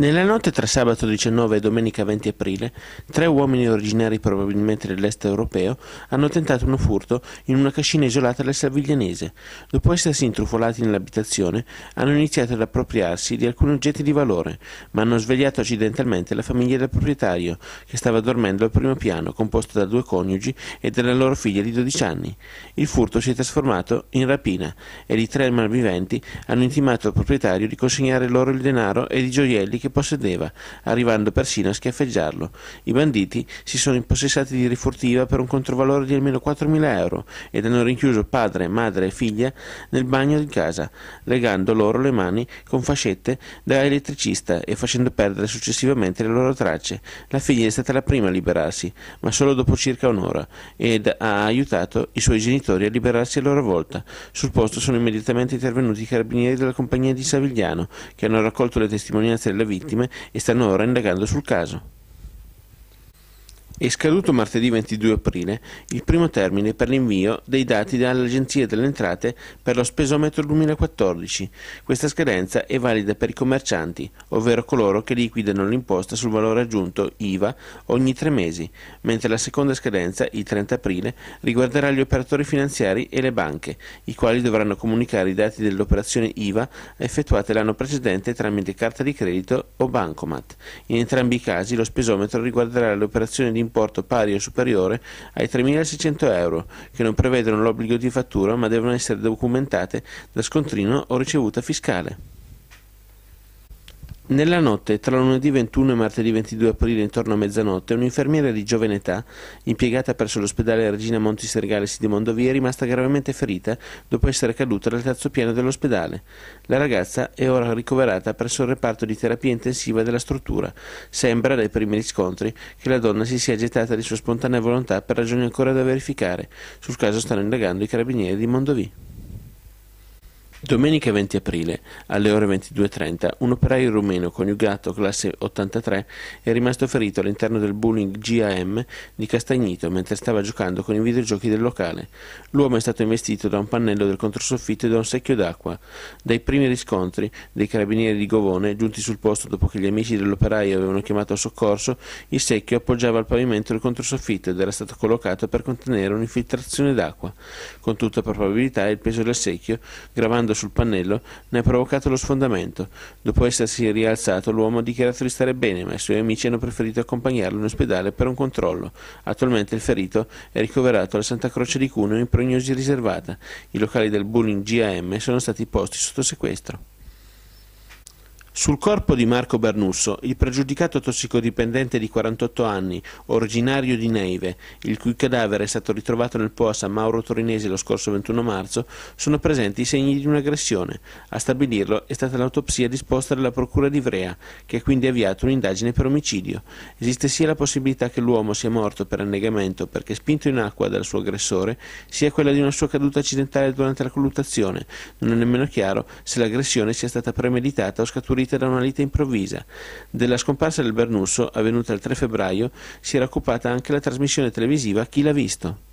Nella notte tra sabato 19 e domenica 20 aprile, tre uomini originari probabilmente dell'est europeo hanno tentato un furto in una cascina isolata del Saviglianese. Dopo essersi intrufolati nell'abitazione, hanno iniziato ad appropriarsi di alcuni oggetti di valore, ma hanno svegliato accidentalmente la famiglia del proprietario, che stava dormendo al primo piano, composto da due coniugi e dalla loro figlia di 12 anni. Il furto si è trasformato in rapina ed i tre malviventi hanno intimato al proprietario di consegnare loro il denaro ed i gioielli che possedeva, arrivando persino a schiaffeggiarlo. I banditi si sono impossessati di rifurtiva per un controvalore di almeno 4.000 euro ed hanno rinchiuso padre, madre e figlia nel bagno di casa, legando loro le mani con fascette da elettricista e facendo perdere successivamente le loro tracce. La figlia è stata la prima a liberarsi, ma solo dopo circa un'ora, ed ha aiutato i suoi genitori a liberarsi a loro volta. Sul posto sono immediatamente intervenuti i carabinieri della compagnia di Savigliano, che hanno raccolto le testimonianze della vittima vittime e stanno ora indagando sul caso. È scaduto martedì 22 aprile il primo termine per l'invio dei dati dall'Agenzia delle Entrate per lo spesometro 2014. Questa scadenza è valida per i commercianti, ovvero coloro che liquidano l'imposta sul valore aggiunto IVA ogni tre mesi, mentre la seconda scadenza, il 30 aprile, riguarderà gli operatori finanziari e le banche, i quali dovranno comunicare i dati dell'operazione IVA effettuate l'anno precedente tramite carta di credito o bancomat. In entrambi i casi lo spesometro riguarderà le operazioni di imposta importo pari o superiore ai 3.600 euro, che non prevedono l'obbligo di fattura ma devono essere documentate da scontrino o ricevuta fiscale. Nella notte, tra lunedì 21 e martedì 22 aprile, intorno a mezzanotte, un'infermiera di giovane età, impiegata presso l'ospedale Regina Monti Sergalesi di Mondovì, è rimasta gravemente ferita dopo essere caduta dal terzo piano dell'ospedale. La ragazza è ora ricoverata presso il reparto di terapia intensiva della struttura. Sembra, dai primi riscontri, che la donna si sia gettata di sua spontanea volontà per ragioni ancora da verificare. Sul caso stanno indagando i carabinieri di Mondovì. Domenica 20 aprile, alle ore 22.30, un operaio rumeno coniugato classe 83 è rimasto ferito all'interno del bullying GAM di Castagnito mentre stava giocando con i videogiochi del locale. L'uomo è stato investito da un pannello del controsoffitto e da un secchio d'acqua. Dai primi riscontri dei carabinieri di Govone, giunti sul posto dopo che gli amici dell'operaio avevano chiamato a soccorso, il secchio appoggiava al pavimento del controsoffitto ed era stato collocato per contenere un'infiltrazione d'acqua. Con tutta probabilità il peso del secchio, gravando sul pannello ne ha provocato lo sfondamento. Dopo essersi rialzato, l'uomo ha dichiarato di stare bene, ma i suoi amici hanno preferito accompagnarlo in ospedale per un controllo. Attualmente il ferito è ricoverato alla Santa Croce di Cuneo in prognosi riservata. I locali del bullying GAM sono stati posti sotto sequestro. Sul corpo di Marco Bernusso, il pregiudicato tossicodipendente di 48 anni, originario di Neive, il cui cadavere è stato ritrovato nel Po a San Mauro Torinese lo scorso 21 marzo, sono presenti i segni di un'aggressione. A stabilirlo è stata l'autopsia disposta dalla Procura di Ivrea, che ha quindi avviato un'indagine per omicidio. Esiste sia la possibilità che l'uomo sia morto per annegamento perché spinto in acqua dal suo aggressore, sia quella di una sua caduta accidentale durante la colluttazione. Non è nemmeno chiaro se l'aggressione sia stata premeditata o scaturita morite da una lite improvvisa. Della scomparsa del Bernusso, avvenuta il 3 febbraio, si era occupata anche la trasmissione televisiva Chi l'ha visto?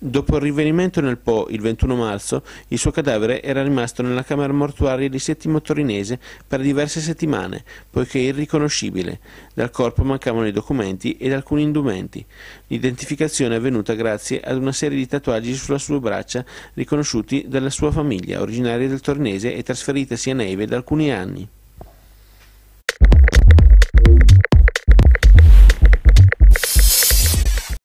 Dopo il rinvenimento nel Po il 21 marzo, il suo cadavere era rimasto nella camera mortuaria di Settimo Torinese per diverse settimane, poiché irriconoscibile. Dal corpo mancavano i documenti ed alcuni indumenti. L'identificazione è avvenuta grazie ad una serie di tatuaggi sulla sua braccia riconosciuti dalla sua famiglia, originaria del Torinese e trasferitasi a Neve da alcuni anni.